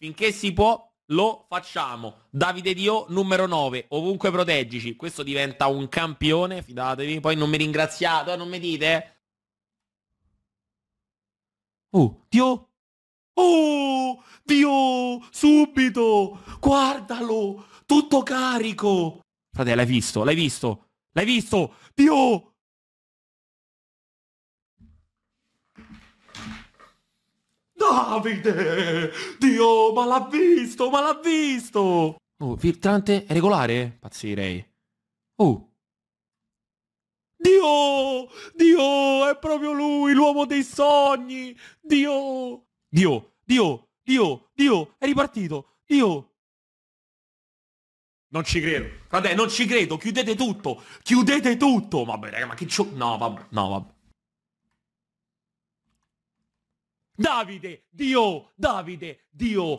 Finché si può, lo facciamo. Davide Dio numero 9, ovunque proteggici. Questo diventa un campione, fidatevi. Poi non mi ringraziate, eh, non mi dite. Oh, Dio. Oh, Dio, subito. Guardalo, tutto carico. Frate, l'hai visto, l'hai visto, l'hai visto. Dio, Davide! Dio, ma l'ha visto, ma l'ha visto! Oh, filtrante è regolare? Pazzirei. Oh! Dio! Dio! È proprio lui, l'uomo dei sogni! Dio! Dio! Dio! Dio! Dio! È ripartito! Dio! Non ci credo. Vabbè, non ci credo. Chiudete tutto. Chiudete tutto. Vabbè, raga, ma che c'ho... No, vabbè. No, vabbè. Davide, Dio, Davide, Dio,